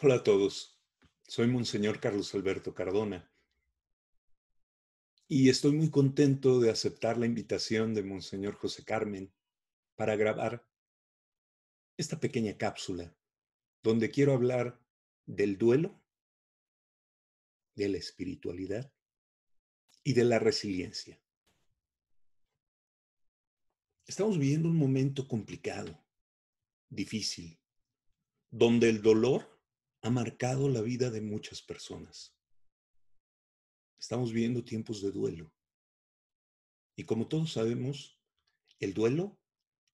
Hola a todos, soy Monseñor Carlos Alberto Cardona y estoy muy contento de aceptar la invitación de Monseñor José Carmen para grabar esta pequeña cápsula donde quiero hablar del duelo, de la espiritualidad y de la resiliencia. Estamos viviendo un momento complicado, difícil, donde el dolor ha marcado la vida de muchas personas. Estamos viendo tiempos de duelo. Y como todos sabemos, el duelo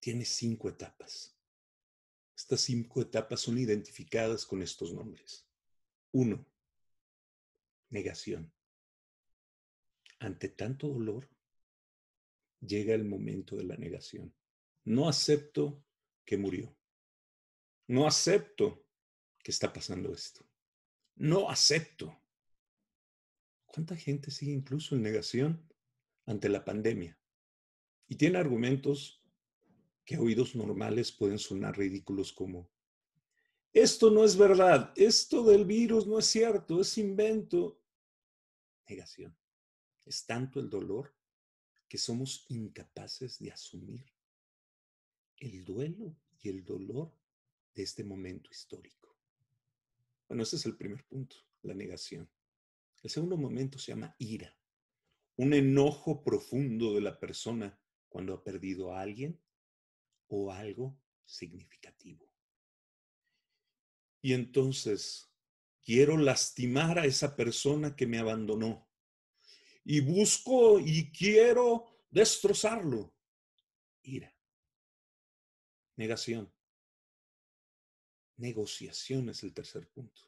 tiene cinco etapas. Estas cinco etapas son identificadas con estos nombres. Uno, negación. Ante tanto dolor, llega el momento de la negación. No acepto que murió. No acepto ¿Qué está pasando esto. No acepto. ¿Cuánta gente sigue incluso en negación ante la pandemia? Y tiene argumentos que a oídos normales pueden sonar ridículos como, esto no es verdad, esto del virus no es cierto, es invento. Negación. Es tanto el dolor que somos incapaces de asumir el duelo y el dolor de este momento histórico. Bueno, ese es el primer punto, la negación. El segundo momento se llama ira, un enojo profundo de la persona cuando ha perdido a alguien o algo significativo. Y entonces quiero lastimar a esa persona que me abandonó y busco y quiero destrozarlo. Ira. Negación. Negociación es el tercer punto.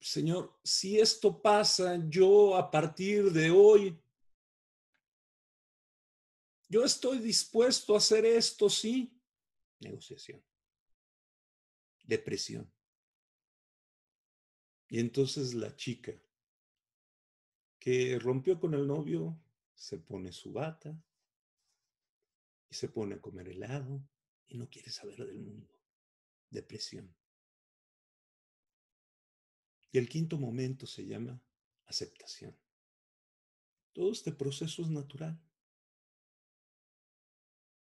Señor, si esto pasa, yo a partir de hoy, yo estoy dispuesto a hacer esto, sí. Negociación. Depresión. Y entonces la chica que rompió con el novio se pone su bata y se pone a comer helado y no quiere saber del mundo. Depresión. Y el quinto momento se llama aceptación. Todo este proceso es natural.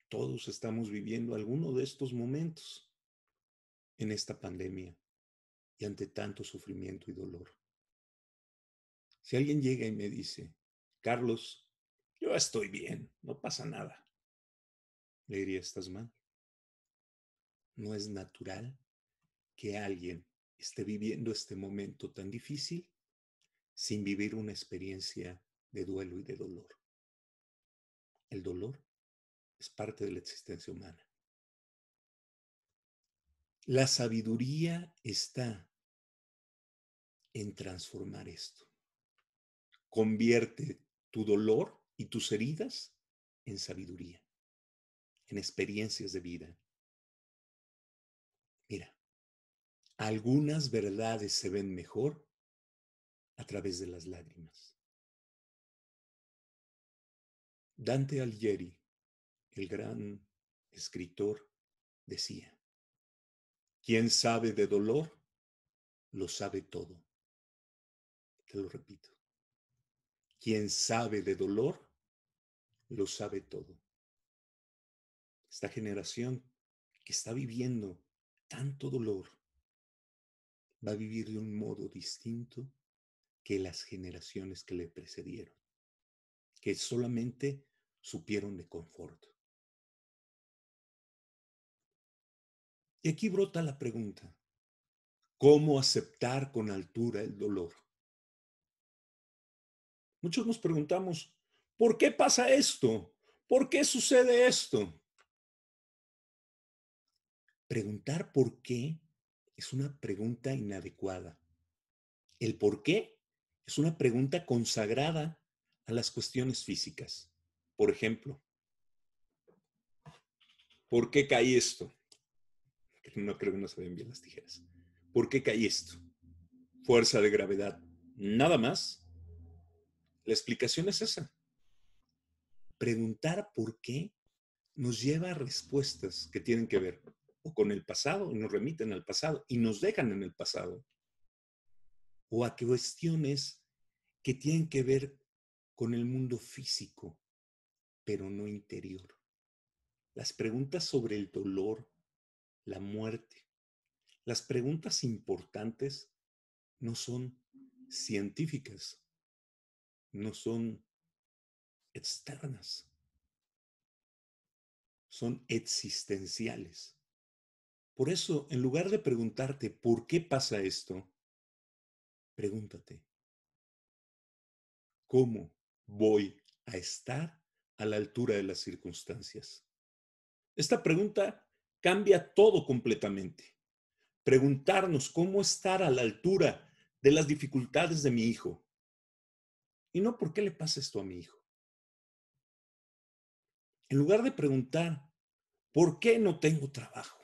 Todos estamos viviendo alguno de estos momentos en esta pandemia y ante tanto sufrimiento y dolor. Si alguien llega y me dice, Carlos, yo estoy bien, no pasa nada, le diría, estás mal no es natural que alguien esté viviendo este momento tan difícil sin vivir una experiencia de duelo y de dolor. El dolor es parte de la existencia humana. La sabiduría está en transformar esto. Convierte tu dolor y tus heridas en sabiduría, en experiencias de vida, Algunas verdades se ven mejor a través de las lágrimas. Dante Alighieri, el gran escritor, decía, quien sabe de dolor, lo sabe todo. Te lo repito. Quien sabe de dolor, lo sabe todo. Esta generación que está viviendo tanto dolor, va a vivir de un modo distinto que las generaciones que le precedieron, que solamente supieron de confort. Y aquí brota la pregunta, ¿cómo aceptar con altura el dolor? Muchos nos preguntamos, ¿por qué pasa esto? ¿Por qué sucede esto? Preguntar por qué es una pregunta inadecuada. El por qué es una pregunta consagrada a las cuestiones físicas. Por ejemplo, ¿por qué caí esto? No creo que no se ven bien las tijeras. ¿Por qué caí esto? Fuerza de gravedad. Nada más. La explicación es esa. Preguntar por qué nos lleva a respuestas que tienen que ver o con el pasado, nos remiten al pasado y nos dejan en el pasado, o a cuestiones que tienen que ver con el mundo físico, pero no interior. Las preguntas sobre el dolor, la muerte, las preguntas importantes no son científicas, no son externas, son existenciales. Por eso, en lugar de preguntarte por qué pasa esto, pregúntate, ¿cómo voy a estar a la altura de las circunstancias? Esta pregunta cambia todo completamente. Preguntarnos cómo estar a la altura de las dificultades de mi hijo. Y no por qué le pasa esto a mi hijo. En lugar de preguntar, ¿por qué no tengo trabajo?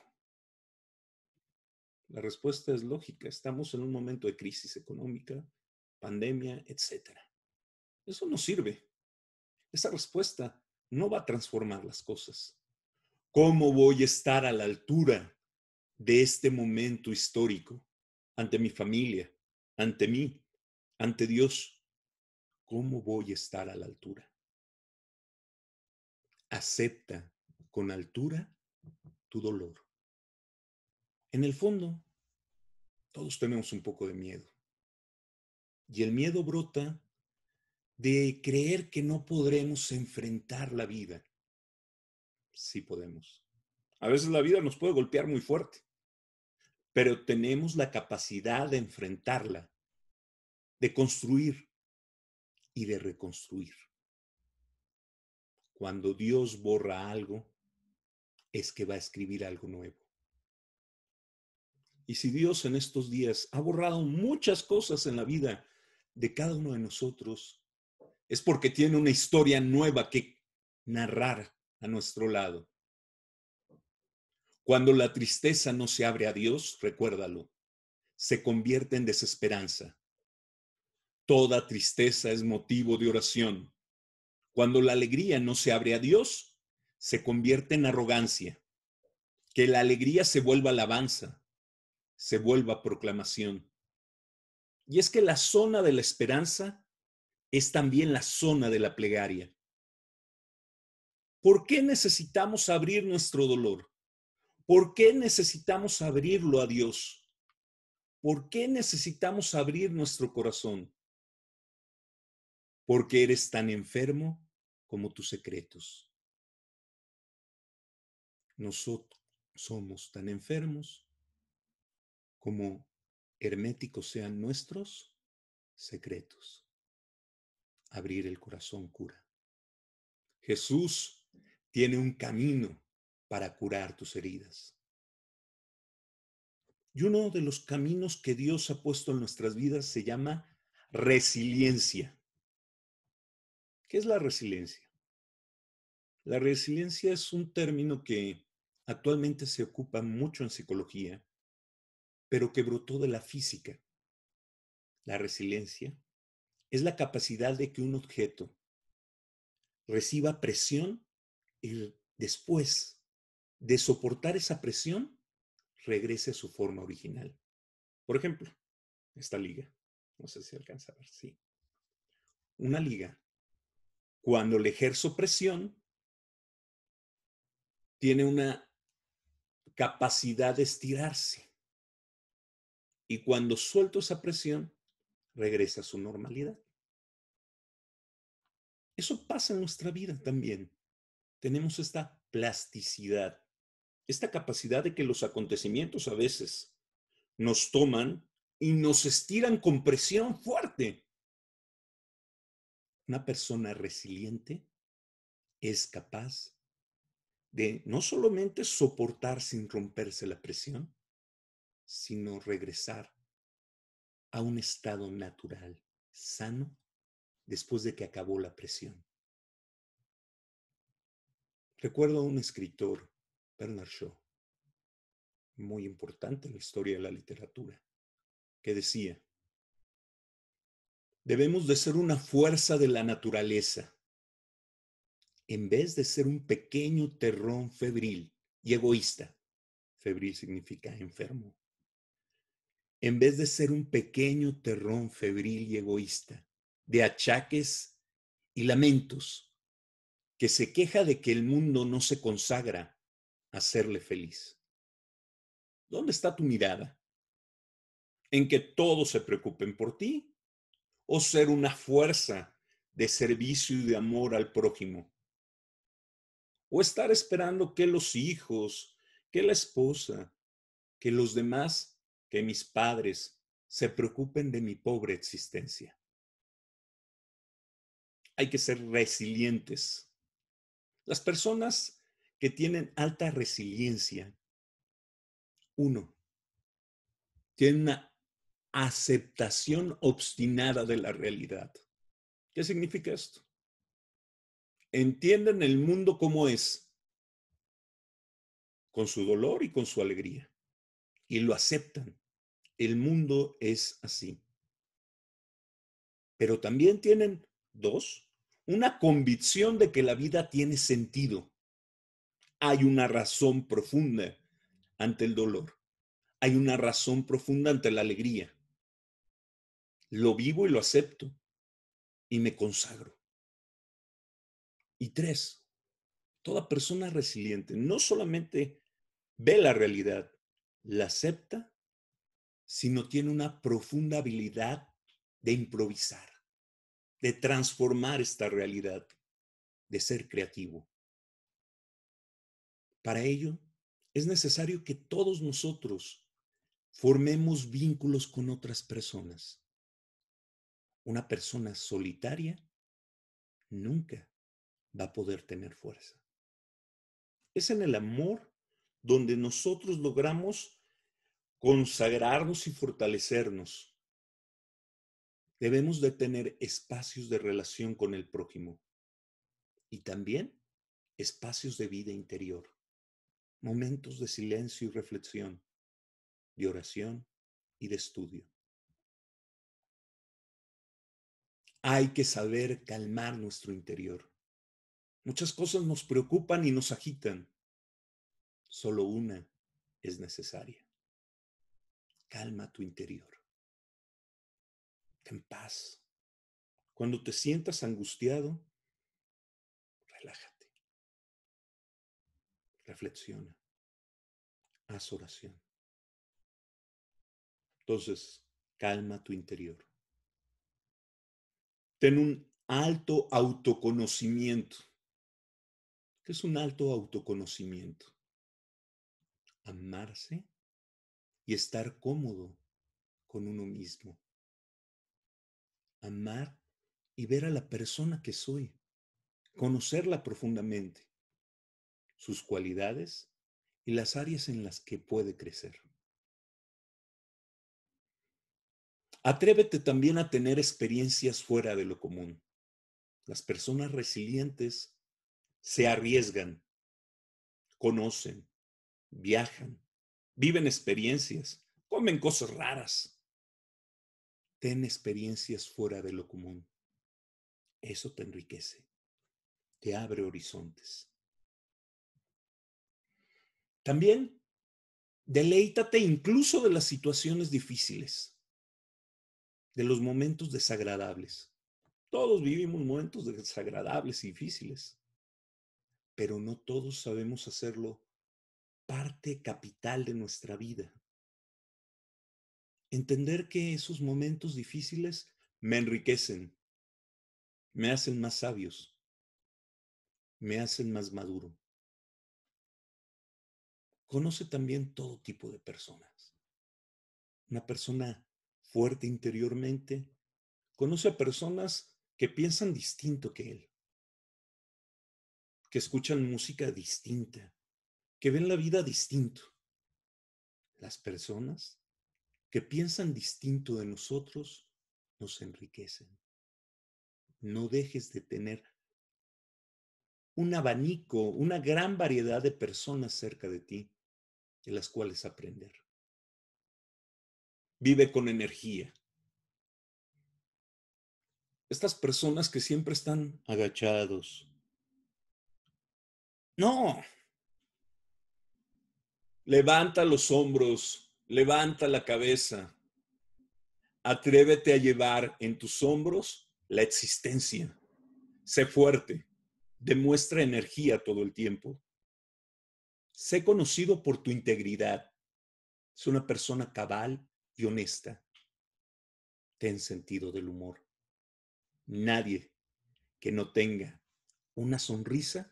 La respuesta es lógica. Estamos en un momento de crisis económica, pandemia, etc. Eso no sirve. Esa respuesta no va a transformar las cosas. ¿Cómo voy a estar a la altura de este momento histórico ante mi familia, ante mí, ante Dios? ¿Cómo voy a estar a la altura? Acepta con altura tu dolor. En el fondo, todos tenemos un poco de miedo. Y el miedo brota de creer que no podremos enfrentar la vida. Sí podemos. A veces la vida nos puede golpear muy fuerte, pero tenemos la capacidad de enfrentarla, de construir y de reconstruir. Cuando Dios borra algo, es que va a escribir algo nuevo. Y si Dios en estos días ha borrado muchas cosas en la vida de cada uno de nosotros, es porque tiene una historia nueva que narrar a nuestro lado. Cuando la tristeza no se abre a Dios, recuérdalo, se convierte en desesperanza. Toda tristeza es motivo de oración. Cuando la alegría no se abre a Dios, se convierte en arrogancia. Que la alegría se vuelva alabanza se vuelva proclamación. Y es que la zona de la esperanza es también la zona de la plegaria. ¿Por qué necesitamos abrir nuestro dolor? ¿Por qué necesitamos abrirlo a Dios? ¿Por qué necesitamos abrir nuestro corazón? Porque eres tan enfermo como tus secretos. Nosotros somos tan enfermos como herméticos sean nuestros secretos. Abrir el corazón cura. Jesús tiene un camino para curar tus heridas. Y uno de los caminos que Dios ha puesto en nuestras vidas se llama resiliencia. ¿Qué es la resiliencia? La resiliencia es un término que actualmente se ocupa mucho en psicología pero que brotó de la física. La resiliencia es la capacidad de que un objeto reciba presión y después de soportar esa presión regrese a su forma original. Por ejemplo, esta liga, no sé si alcanza a ver, sí. Una liga, cuando le ejerzo presión, tiene una capacidad de estirarse y cuando suelto esa presión, regresa a su normalidad. Eso pasa en nuestra vida también. Tenemos esta plasticidad, esta capacidad de que los acontecimientos a veces nos toman y nos estiran con presión fuerte. Una persona resiliente es capaz de no solamente soportar sin romperse la presión, sino regresar a un estado natural, sano, después de que acabó la presión. Recuerdo a un escritor, Bernard Shaw, muy importante en la historia de la literatura, que decía, debemos de ser una fuerza de la naturaleza, en vez de ser un pequeño terrón febril y egoísta. Febril significa enfermo en vez de ser un pequeño terrón febril y egoísta, de achaques y lamentos, que se queja de que el mundo no se consagra a hacerle feliz. ¿Dónde está tu mirada? ¿En que todos se preocupen por ti? ¿O ser una fuerza de servicio y de amor al prójimo? ¿O estar esperando que los hijos, que la esposa, que los demás que mis padres se preocupen de mi pobre existencia. Hay que ser resilientes. Las personas que tienen alta resiliencia, uno, tienen una aceptación obstinada de la realidad. ¿Qué significa esto? Entienden el mundo como es, con su dolor y con su alegría y lo aceptan. El mundo es así. Pero también tienen, dos, una convicción de que la vida tiene sentido. Hay una razón profunda ante el dolor. Hay una razón profunda ante la alegría. Lo vivo y lo acepto y me consagro. Y tres, toda persona resiliente no solamente ve la realidad, la acepta, si no tiene una profunda habilidad de improvisar, de transformar esta realidad, de ser creativo. Para ello, es necesario que todos nosotros formemos vínculos con otras personas. Una persona solitaria nunca va a poder tener fuerza. Es en el amor donde nosotros logramos consagrarnos y fortalecernos. Debemos de tener espacios de relación con el prójimo y también espacios de vida interior, momentos de silencio y reflexión, de oración y de estudio. Hay que saber calmar nuestro interior. Muchas cosas nos preocupan y nos agitan. Solo una es necesaria. Calma tu interior. Ten paz. Cuando te sientas angustiado, relájate. Reflexiona. Haz oración. Entonces, calma tu interior. Ten un alto autoconocimiento. ¿Qué es un alto autoconocimiento? amarse y estar cómodo con uno mismo. Amar y ver a la persona que soy, conocerla profundamente, sus cualidades y las áreas en las que puede crecer. Atrévete también a tener experiencias fuera de lo común. Las personas resilientes se arriesgan, conocen, viajan, viven experiencias, comen cosas raras. Ten experiencias fuera de lo común. Eso te enriquece, te abre horizontes. También deleítate incluso de las situaciones difíciles, de los momentos desagradables. Todos vivimos momentos desagradables y difíciles, pero no todos sabemos hacerlo parte capital de nuestra vida. Entender que esos momentos difíciles me enriquecen, me hacen más sabios, me hacen más maduro. Conoce también todo tipo de personas. Una persona fuerte interiormente conoce a personas que piensan distinto que él, que escuchan música distinta, que ven la vida distinto. Las personas que piensan distinto de nosotros nos enriquecen. No dejes de tener un abanico, una gran variedad de personas cerca de ti, de las cuales aprender. Vive con energía. Estas personas que siempre están agachados. No, Levanta los hombros, levanta la cabeza. Atrévete a llevar en tus hombros la existencia. Sé fuerte, demuestra energía todo el tiempo. Sé conocido por tu integridad. Es una persona cabal y honesta. Ten sentido del humor. Nadie que no tenga una sonrisa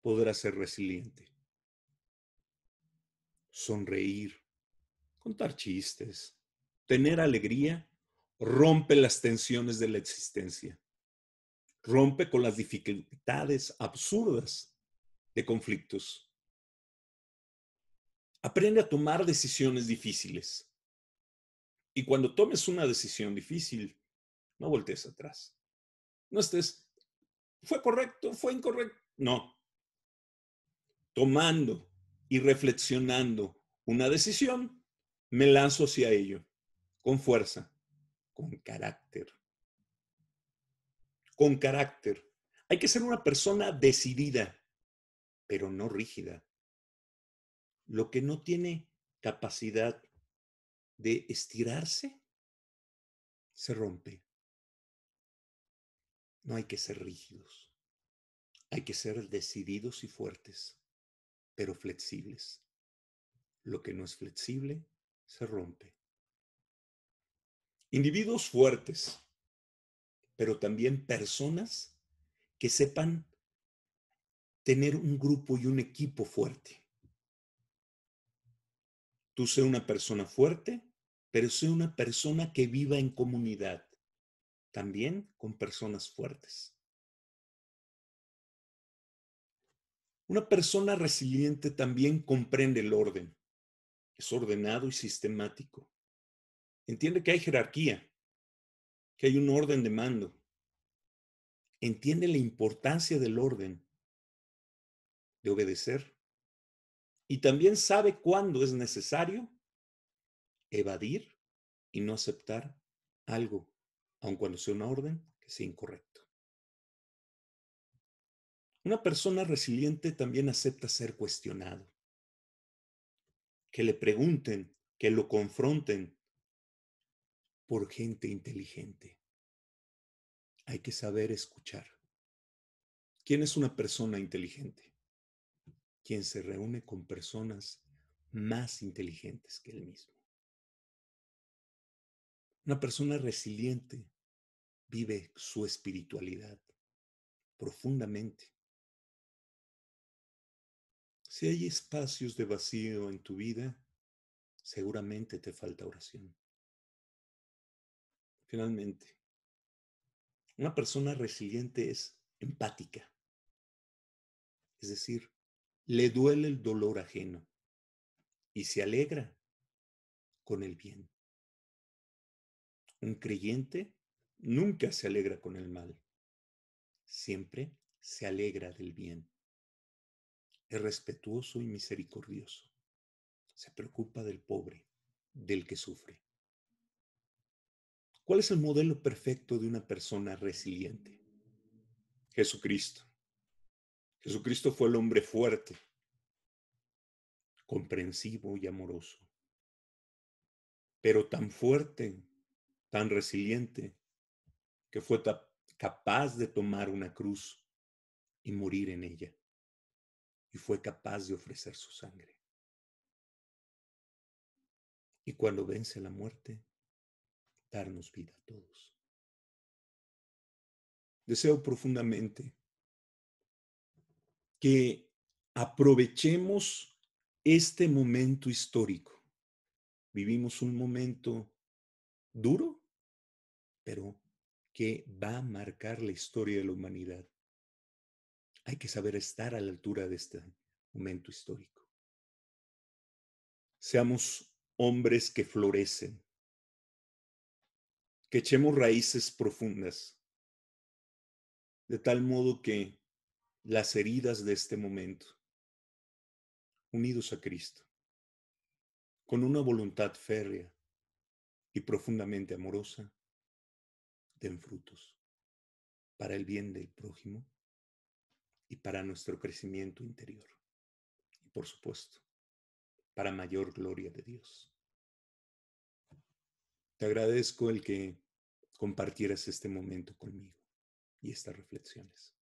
podrá ser resiliente sonreír, contar chistes, tener alegría, rompe las tensiones de la existencia, rompe con las dificultades absurdas de conflictos. Aprende a tomar decisiones difíciles. Y cuando tomes una decisión difícil, no voltees atrás. No estés, fue correcto, fue incorrecto. No. Tomando y reflexionando una decisión, me lanzo hacia ello, con fuerza, con carácter. Con carácter. Hay que ser una persona decidida, pero no rígida. Lo que no tiene capacidad de estirarse, se rompe. No hay que ser rígidos. Hay que ser decididos y fuertes pero flexibles. Lo que no es flexible se rompe. Individuos fuertes, pero también personas que sepan tener un grupo y un equipo fuerte. Tú sé una persona fuerte, pero sé una persona que viva en comunidad, también con personas fuertes. Una persona resiliente también comprende el orden. Es ordenado y sistemático. Entiende que hay jerarquía, que hay un orden de mando. Entiende la importancia del orden, de obedecer. Y también sabe cuándo es necesario evadir y no aceptar algo, aun cuando sea una orden que sea incorrecto. Una persona resiliente también acepta ser cuestionado. Que le pregunten, que lo confronten por gente inteligente. Hay que saber escuchar. ¿Quién es una persona inteligente? Quien se reúne con personas más inteligentes que él mismo. Una persona resiliente vive su espiritualidad profundamente si hay espacios de vacío en tu vida, seguramente te falta oración. Finalmente, una persona resiliente es empática. Es decir, le duele el dolor ajeno y se alegra con el bien. Un creyente nunca se alegra con el mal, siempre se alegra del bien es respetuoso y misericordioso. Se preocupa del pobre, del que sufre. ¿Cuál es el modelo perfecto de una persona resiliente? Jesucristo. Jesucristo fue el hombre fuerte, comprensivo y amoroso, pero tan fuerte, tan resiliente, que fue capaz de tomar una cruz y morir en ella y fue capaz de ofrecer su sangre. Y cuando vence la muerte, darnos vida a todos. Deseo profundamente que aprovechemos este momento histórico. Vivimos un momento duro, pero que va a marcar la historia de la humanidad hay que saber estar a la altura de este momento histórico. Seamos hombres que florecen, que echemos raíces profundas, de tal modo que las heridas de este momento, unidos a Cristo, con una voluntad férrea y profundamente amorosa, den frutos para el bien del prójimo y para nuestro crecimiento interior. Y por supuesto, para mayor gloria de Dios. Te agradezco el que compartieras este momento conmigo y estas reflexiones.